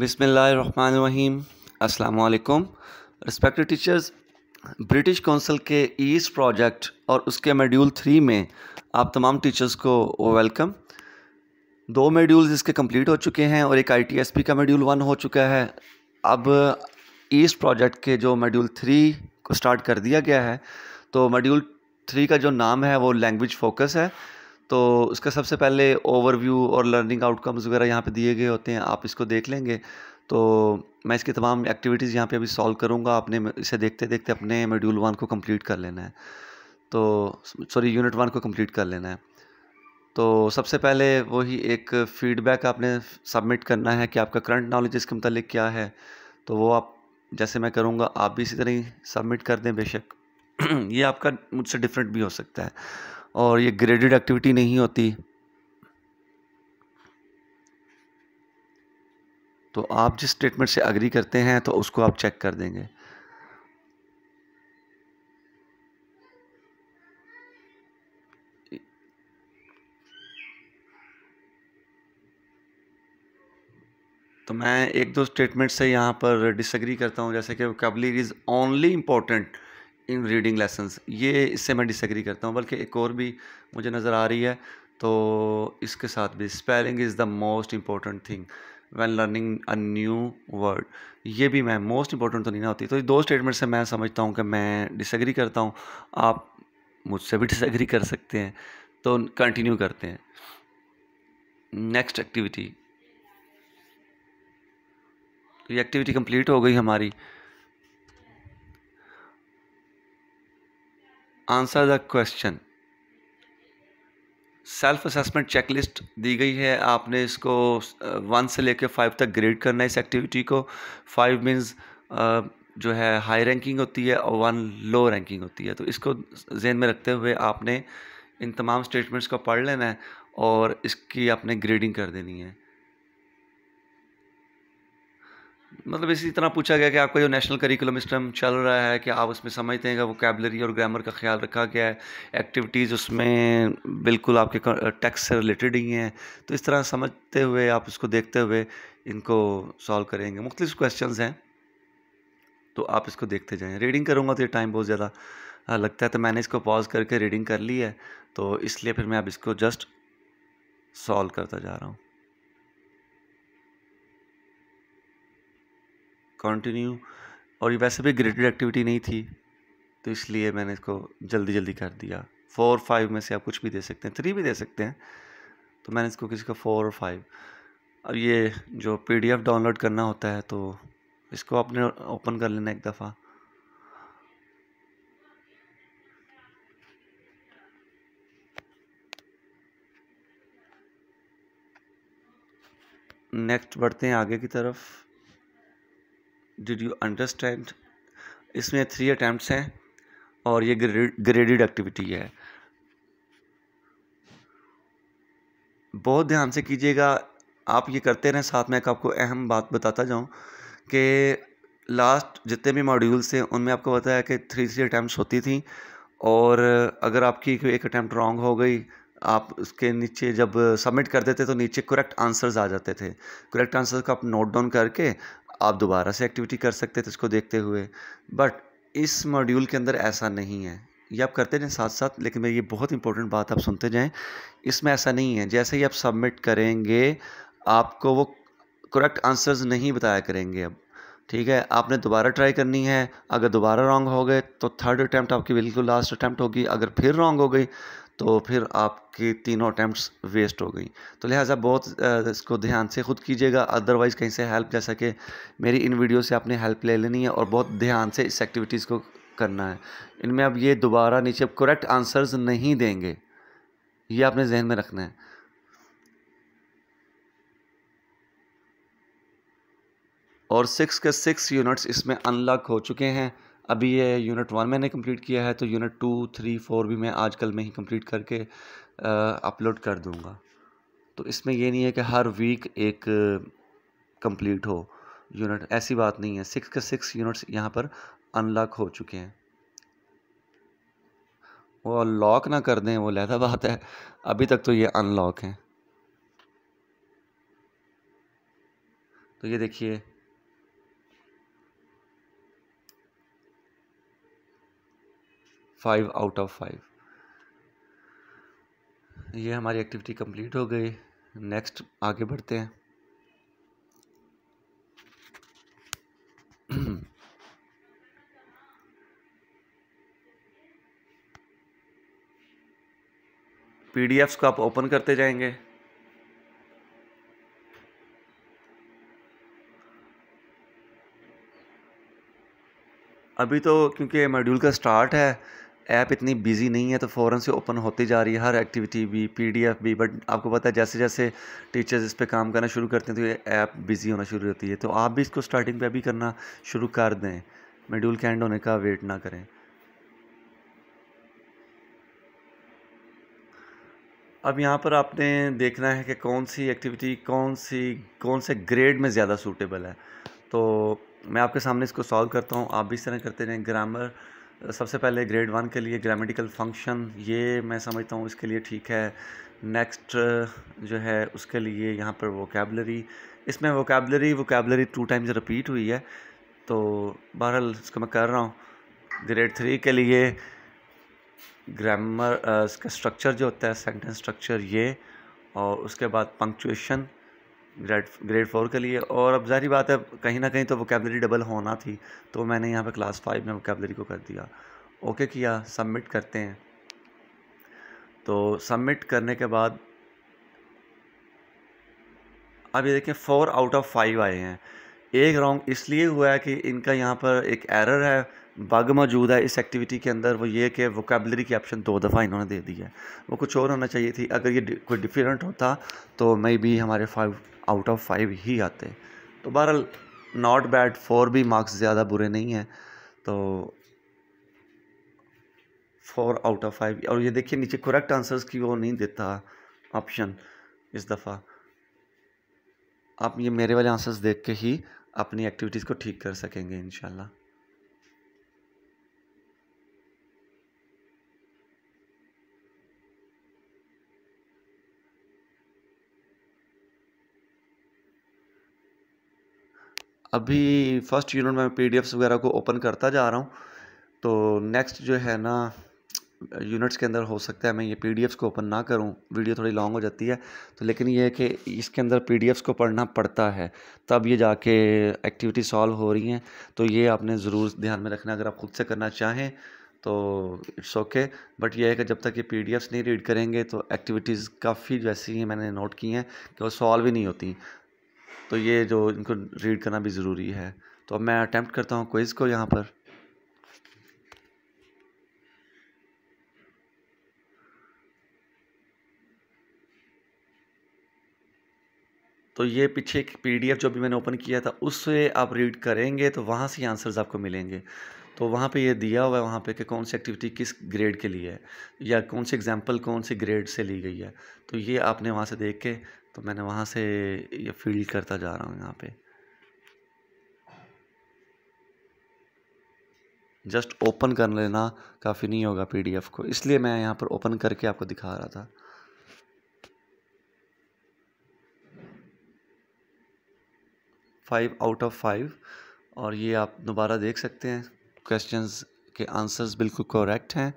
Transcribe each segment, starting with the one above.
बिसमीम अलकुम respected teachers British Council के ईस्ट प्रोजेक्ट और उसके मेड्यूल थ्री में आप तमाम टीचर्स को वेलकम दो मेड्यूल्स इसके कंप्लीट हो चुके हैं और एक आईटीएसपी का मेड्यूल वन हो चुका है अब ईस्ट प्रोजेक्ट के जो मेड्यूल थ्री को स्टार्ट कर दिया गया है तो मेड्यूल थ्री का जो नाम है वो लैंग्वेज फोकस है तो उसका सबसे पहले ओवरव्यू और लर्निंग आउटकम्स वगैरह यहाँ पे दिए गए होते हैं आप इसको देख लेंगे तो मैं इसकी तमाम एक्टिविटीज़ यहाँ पे अभी सॉल्व करूँगा आपने इसे देखते देखते अपने मेड्यूल वन को कंप्लीट कर लेना है तो सॉरी यूनिट वन को कंप्लीट कर लेना है तो सबसे पहले वही एक फ़ीडबैक आपने सबमिट करना है कि आपका करंट नॉलेज इसके मतलब क्या है तो वो आप जैसे मैं करूँगा आप भी इसी तरह ही सबमिट कर दें बेशक ये आपका मुझसे डिफरेंट भी हो सकता है और ये ग्रेडेड एक्टिविटी नहीं होती तो आप जिस स्टेटमेंट से अग्री करते हैं तो उसको आप चेक कर देंगे तो मैं एक दो स्टेटमेंट से यहाँ पर डिसग्री करता हूँ जैसे कि vocabulary is only important in reading lesson ये इससे मैं डिसग्री करता हूँ बल्कि एक और भी मुझे नज़र आ रही है तो इसके साथ भी spelling is the most important thing when learning a new word ये भी मैं मोस्ट इंपॉर्टेंट तो नहीं ना होती तो दो स्टेटमेंट से मैं समझता हूँ कि मैं डिसग्री करता हूँ आप मुझसे भी डिसग्री कर सकते हैं तो कंटिन्यू करते हैं नेक्स्ट एक्टिविटी तो ये एक्टिविटी कंप्लीट हो गई हमारी answer the question self assessment checklist दी गई है आपने इसको वन से लेकर फाइव तक ग्रेड करना है इस एक्टिविटी को फाइव मीन्स जो है हाई रैंकिंग होती है और वन लो रैंकिंग होती है तो इसको जहन में रखते हुए आपने इन तमाम स्टेटमेंट्स को पढ़ लेना है और इसकी आपने ग्रेडिंग कर देनी है मतलब इसी तरह पूछा गया कि आपका जो नेशनल करिकुलम इस टाइम चल रहा है कि आप उसमें समझते हैं कि वोकेबलरी और ग्रामर का ख्याल रखा गया है एक्टिविटीज़ उसमें बिल्कुल आपके टैक्स से रिलेटेड ही हैं तो इस तरह समझते हुए आप उसको देखते हुए इनको सॉल्व करेंगे मुख्तलिफ क्वेश्चन हैं तो आप इसको देखते जाएँ रीडिंग करूँगा तो ये टाइम बहुत ज़्यादा लगता है तो मैंने इसको पॉज करके रीडिंग कर ली है तो इसलिए फिर मैं अब इसको जस्ट सॉल्व करता जा रहा हूँ कंटिन्यू और ये वैसे भी ग्रेडेड एक्टिविटी नहीं थी तो इसलिए मैंने इसको जल्दी जल्दी कर दिया फोर फाइव में से आप कुछ भी दे सकते हैं थ्री भी दे सकते हैं तो मैंने इसको किसी को फोर और फाइव अब ये जो पी डाउनलोड करना होता है तो इसको आपने ओपन कर लेना एक दफ़ा नेक्स्ट बढ़ते हैं आगे की तरफ डिड यू अंडरस्टैंड इसमें थ्री अटैम्प्ट हैं और ये ग्रेडिड एक्टिविटी है बहुत ध्यान से कीजिएगा आप ये करते रहें साथ में एक आपको अहम बात बताता जाऊं कि लास्ट जितने भी मॉड्यूल्स थे उनमें आपको बताया कि थ्री थ्री अटैम्प्ट होती थी और अगर आपकी एक अटैम्प्ट रॉन्ग हो गई आप उसके नीचे जब सबमिट कर देते तो नीचे करेक्ट आंसर्स आ जाते थे करेक्ट आंसर को आप नोट डाउन करके आप दोबारा से एक्टिविटी कर सकते थे तो इसको देखते हुए बट इस मॉड्यूल के अंदर ऐसा नहीं है ये आप करते जाएँ साथ साथ लेकिन मेरी ये बहुत इंपॉर्टेंट बात आप सुनते जाएँ इसमें ऐसा नहीं है जैसे ही आप सबमिट करेंगे आपको वो करेक्ट आंसर्स नहीं बताया करेंगे अब ठीक है आपने दोबारा ट्राई करनी है अगर दोबारा रॉन्ग हो गए तो थर्ड अटैम्प्ट आपकी बिल्कुल लास्ट अटैम्प्ट होगी अगर फिर रॉन्ग हो गई तो फिर आपकी तीनों अटैम्प्ट वेस्ट हो गई तो लिहाजा बहुत इसको ध्यान से खुद कीजिएगा अदरवाइज़ कहीं से हेल्प जा सके मेरी इन वीडियो से आपने हेल्प ले लेनी है और बहुत ध्यान से इस एक्टिविटीज़ को करना है इनमें आप ये दोबारा नीचे करेक्ट आंसर्स नहीं देंगे ये आपने जहन में रखना है और सिक्स के सिक्स यूनिट्स इसमें अनलॉक हो चुके हैं अभी ये यूनिट वन मैंने कंप्लीट किया है तो यूनिट टू थ्री फोर भी मैं आजकल में ही कंप्लीट करके अपलोड कर दूँगा तो इसमें यह नहीं है कि हर वीक एक कंप्लीट हो यूनिट ऐसी बात नहीं है सिक्स के सिक्स यूनिट्स यहाँ पर अनलॉक हो चुके हैं वो लॉक ना कर दें वो लहदा बात है अभी तक तो ये अनलॉक हैं तो ये देखिए फाइव आउट ऑफ फाइव ये हमारी एक्टिविटी कंप्लीट हो गई नेक्स्ट आगे बढ़ते हैं पीडीएफ्स को आप ओपन करते जाएंगे अभी तो क्योंकि मॉड्यूल का स्टार्ट है ऐप इतनी बिजी नहीं है तो फ़ौरन से ओपन होती जा रही है हर एक्टिविटी भी पीडीएफ भी बट आपको पता है जैसे जैसे टीचर्स इस पर काम करना शुरू करते हैं तो ये ऐप बिज़ी होना शुरू होती है तो आप भी इसको स्टार्टिंग पे अभी करना शुरू कर दें मेड्यूल के एंड होने का वेट ना करें अब यहाँ पर आपने देखना है कि कौन सी एक्टिविटी कौन सी कौन से ग्रेड में ज़्यादा सूटेबल है तो मैं आपके सामने इसको सॉल्व करता हूँ आप भी इस तरह करते रहें ग्रामर सबसे पहले ग्रेड वन के लिए ग्रामेटिकल फंक्शन ये मैं समझता हूँ इसके लिए ठीक है नेक्स्ट जो है उसके लिए यहाँ पर वोकेबलरी इसमें vocabulary vocabulary two times repeat हुई है तो बहरहाल इसको मैं कर रहा हूँ ग्रेड थ्री के लिए ग्रामर इसका स्ट्रक्चर जो होता है सेंटेंस स्ट्रक्चर ये और उसके बाद पंक्चुएशन ग्रेड ग्रेड फोर के लिए और अब जारी बात है कहीं ना कहीं तो वोकेबलरी डबल होना थी तो मैंने यहाँ पे क्लास फाइव में वोकेबलरी को कर दिया ओके किया सबमिट करते हैं तो सबमिट करने के बाद अब ये देखें फ़ोर आउट ऑफ फाइव आए हैं एक रॉन्ग इसलिए हुआ है कि इनका यहाँ पर एक एरर है बग मौजूद है इस एक्टिविटी के अंदर वो ये कि वोकेबलरी की ऑप्शन दो दफ़ा इन्होंने दे दी है वो कुछ और होना चाहिए थी अगर ये कोई डिफरेंट होता तो मई भी हमारे फाइव आउट ऑफ फाइव ही आते तो बहरहाल नॉट बैड फोर भी मार्क्स ज़्यादा बुरे नहीं हैं तो फोर आउट ऑफ फाइव और ये देखिए नीचे करेक्ट आंसर्स की वो नहीं देता ऑप्शन इस दफ़ा आप ये मेरे वाले आंसर्स देख के ही अपनी एक्टिविटीज़ को ठीक कर सकेंगे इन अभी फर्स्ट यूनिट में पी वगैरह को ओपन करता जा रहा हूँ तो नेक्स्ट जो है ना यूनिट्स के अंदर हो सकता है मैं ये पी को ओपन ना करूँ वीडियो थोड़ी लॉन्ग हो जाती है तो लेकिन ये है कि इसके अंदर पी को पढ़ना पड़ता है तब ये जाके एक्टिविटी सॉल्व हो रही हैं तो ये आपने ज़रूर ध्यान में रखना अगर आप ख़ुद से करना चाहें तो इट्स ओके बट ये है कि जब तक ये पी नहीं रीड करेंगे तो एक्टिविटीज़ काफ़ी जैसी मैंने नोट की हैं कि वो सॉल्व ही नहीं होती तो ये जो इनको रीड करना भी ज़रूरी है तो अब मैं अटैम्प्ट करता हूँ क्विज़ को यहाँ पर तो ये पीछे एक पीडीएफ जो भी मैंने ओपन किया था उससे आप रीड करेंगे तो वहाँ से आंसर्स आपको मिलेंगे तो वहाँ पे ये दिया हुआ है वहाँ पे कि कौन सी एक्टिविटी किस ग्रेड के लिए है या कौन सी एग्जांपल कौन सी ग्रेड से ली गई है तो ये आपने वहाँ से देख के तो मैंने वहाँ से ये फील्ड करता जा रहा हूँ यहाँ पे जस्ट ओपन कर लेना काफ़ी नहीं होगा पीडीएफ को इसलिए मैं यहाँ पर ओपन करके आपको दिखा रहा था फाइव आउट ऑफ फाइव और ये आप दोबारा देख सकते हैं क्वेश्चंस के आंसर्स बिल्कुल करेक्ट हैं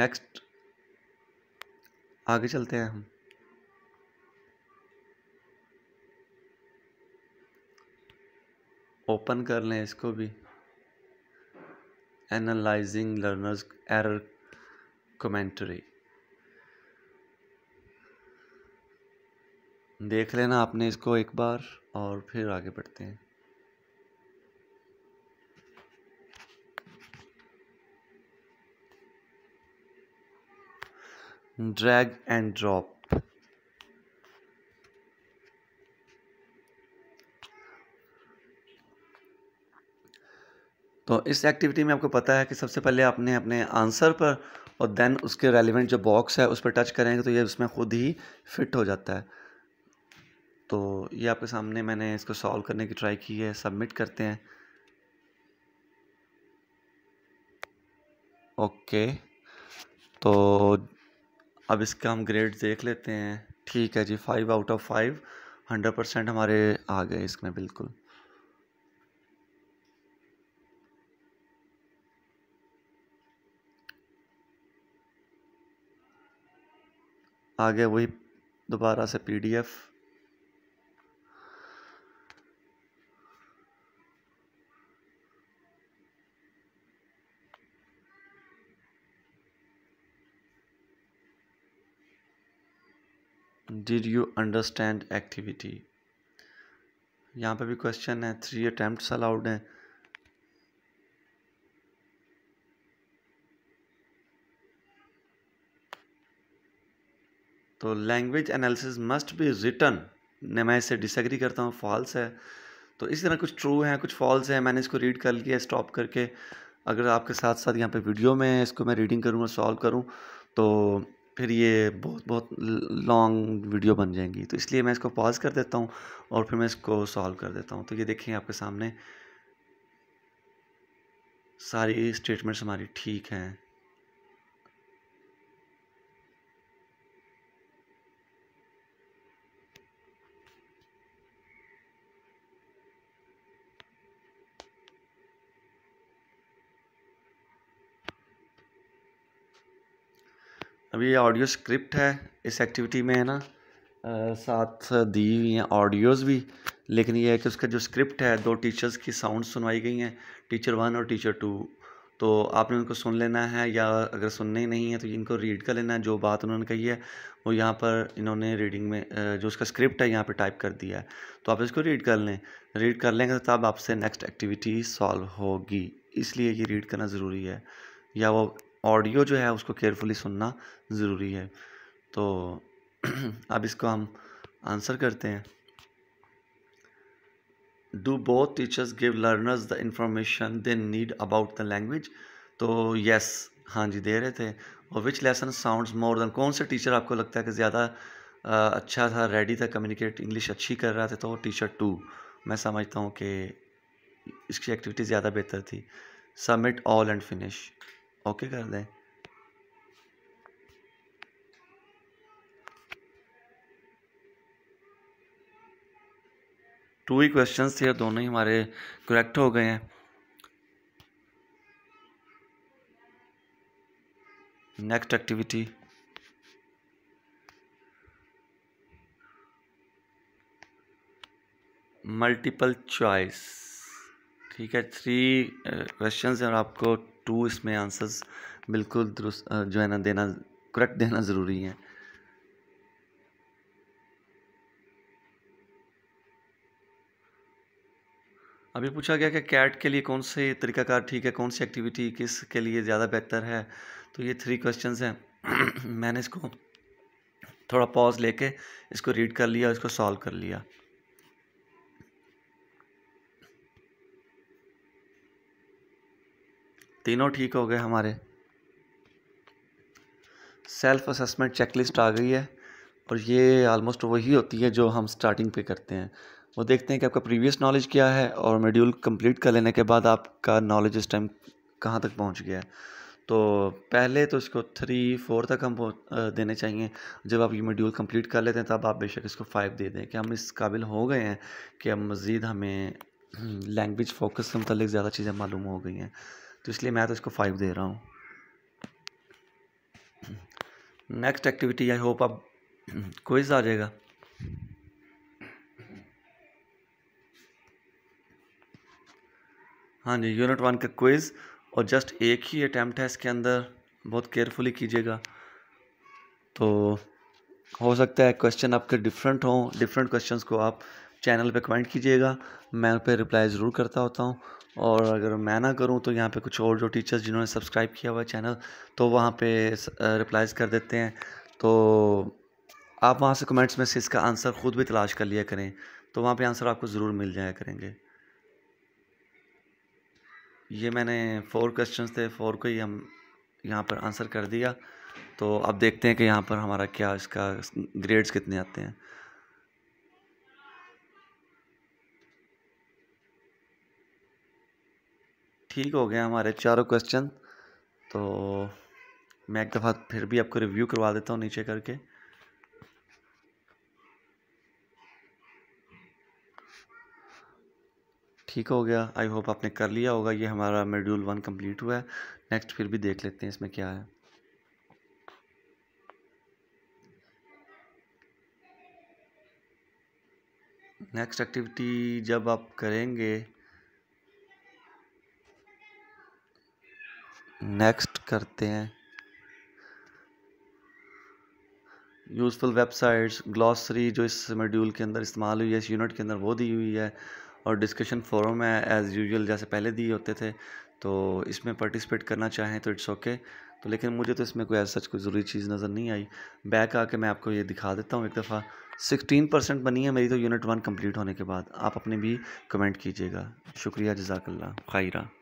नेक्स्ट आगे चलते हैं हम ओपन कर लें इसको भी एनालाइजिंग लर्नर्स एरर कमेंट्री देख लेना आपने इसको एक बार और फिर आगे बढ़ते हैं ड्रैग एंड ड्रॉप तो इस एक्टिविटी में आपको पता है कि सबसे पहले आपने अपने आंसर पर और देन उसके रेलिवेंट जो बॉक्स है उस पर टच करेंगे तो ये उसमें खुद ही फिट हो जाता है तो ये आपके सामने मैंने इसको सॉल्व करने की ट्राई की है सबमिट करते हैं ओके तो अब इसका हम ग्रेड देख लेते हैं ठीक है जी five out of five hundred percent हमारे आ गए इसमें बिल्कुल आगे वही दोबारा से PDF did you understand activity यहाँ पे भी क्वेश्चन है थ्री अटैम्प्ट अलाउड हैं तो language analysis must be written ने मैं इससे डिसग्री करता हूँ फॉल्स है तो इसी तरह कुछ ट्रू हैं कुछ फॉल्स हैं मैंने इसको रीड कर लिया स्टॉप करके अगर आपके साथ साथ यहाँ पे वीडियो में इसको मैं रीडिंग और सॉल्व करूँ तो फिर ये बहुत बहुत लॉन्ग वीडियो बन जाएंगी तो इसलिए मैं इसको पॉज कर देता हूँ और फिर मैं इसको सॉल्व कर देता हूँ तो ये देखें आपके सामने सारी स्टेटमेंट्स हमारी ठीक हैं अब ये ऑडियो स्क्रिप्ट है इस एक्टिविटी में है ना आ, साथ दी हुई हैं ऑडियोज़ भी लेकिन ये है कि उसका जो स्क्रिप्ट है दो टीचर्स की साउंड सुनवाई गई हैं टीचर वन और टीचर टू तो आपने उनको सुन लेना है या अगर सुनने ही नहीं है तो इनको रीड कर लेना है जो बात उन्होंने कही है वो यहाँ पर इन्होंने रीडिंग में जो उसका स्क्रिप्ट है यहाँ पर टाइप कर दिया है तो आप इसको रीड कर लें रीड कर लेंगे तो तब आपसे नेक्स्ट एक्टिविटी सॉल्व होगी इसलिए ये रीड करना ज़रूरी है या वो ऑडियो जो है उसको केयरफुली सुनना ज़रूरी है तो अब इसको हम आंसर करते हैं do both teachers give learners the information they need about the language तो यस हाँ जी दे रहे थे और which lesson sounds more than कौन से टीचर आपको लगता है कि ज़्यादा अच्छा था रेडी था कम्युनिकेट इंग्लिश अच्छी कर रहा था तो टीचर टू मैं समझता हूँ कि इसकी एक्टिविटी ज़्यादा बेहतर थी submit all and finish okay कर दें टू ही क्वेश्चन थे दोनों ही हमारे करेक्ट हो गए हैं नेक्स्ट एक्टिविटी मल्टीपल चॉइस ठीक है थ्री क्वेश्चन uh, हैं और आपको टू इसमें आंसर्स बिल्कुल दुरुस्त uh, जो है ना देना करेक्ट देना ज़रूरी है अभी पूछा गया कि कैट के लिए कौन से तरीकाकार ठीक है कौन सी एक्टिविटी किस के लिए ज़्यादा बेहतर है तो ये थ्री क्वेश्चंस हैं मैंने इसको थोड़ा पॉज लेके इसको रीड कर लिया और इसको सॉल्व कर लिया तीनों ठीक हो गए हमारे सेल्फ असेसमेंट चेकलिस्ट आ गई है और ये आलमोस्ट वही होती है जो हम स्टार्टिंग पे करते हैं वो देखते हैं कि आपका प्रीवियस नॉलेज क्या है और मेड्यूल कंप्लीट कर लेने के बाद आपका नॉलेज इस टाइम कहाँ तक पहुँच गया है तो पहले तो इसको थ्री फोर तक हम देने चाहिए जब आप ये मेड्यूल कंप्लीट कर लेते हैं तब आप बेशक इसको फ़ाइव दे दें कि हम इस काबिल हो गए हैं कि अब मज़ीद हमें लैंग्वेज फोकस से मतलब ज़्यादा चीज़ें मालूम हो गई हैं तो इसलिए मैं तो इसको फाइव दे रहा हूँ नेक्स्ट एक्टिविटी आई होप अब क्विज आ जाएगा हाँ जी यूनिट वन का क्विज़ और जस्ट एक ही अटैम्प्ट है इसके अंदर बहुत केयरफुली कीजिएगा तो हो सकता है क्वेश्चन आपके डिफरेंट हों डिफरेंट क्वेश्चंस को आप चैनल पे कमेंट कीजिएगा मैं उन पर रिप्लाई ज़रूर करता होता हूँ और अगर मैं ना करूँ तो यहाँ पे कुछ और जो टीचर्स जिन्होंने सब्सक्राइब किया हुआ है चैनल तो वहाँ पे रिप्लाइज़ कर देते हैं तो आप वहाँ से कमेंट्स में से इसका आंसर ख़ुद भी तलाश कर लिया करें तो वहाँ पर आंसर आपको ज़रूर मिल जाया करेंगे ये मैंने फ़ोर क्वेश्चन थे फ़ोर को ही हम यहाँ पर आंसर कर दिया तो अब देखते हैं कि यहाँ पर हमारा क्या इसका ग्रेड्स कितने आते हैं ठीक हो गए हमारे चारों क्वेश्चन तो मैं एक दफ़ा फिर भी आपको रिव्यू करवा देता हूँ नीचे करके ठीक हो गया आई होप आपने कर लिया होगा ये हमारा मेड्यूल वन कंप्लीट हुआ है नेक्स्ट फिर भी देख लेते हैं इसमें क्या है नेक्स्ट एक्टिविटी जब आप करेंगे नेक्स्ट करते हैं यूज़फुल वेबसाइट्स ग्लॉसरी जो इस मॉड्यूल के अंदर इस्तेमाल हुई है इस यूनिट के अंदर वो दी हुई है और डिस्कशन फोरम है एज़ यूजुअल जैसे पहले दिए होते थे तो इसमें पार्टिसिपेट करना चाहें तो इट्स ओके okay. तो लेकिन मुझे तो इसमें कोई ऐसा सच कोई ज़रूरी चीज़ नज़र नहीं आई बैक आके मैं आपको ये दिखा देता हूँ एक दफ़ा सिक्सटीन परसेंट बनी है मेरी तो यूनिट वन कम्प्लीट होने के बाद आप अपने भी कमेंट कीजिएगा शुक्रिया जजाकल्ला खैरा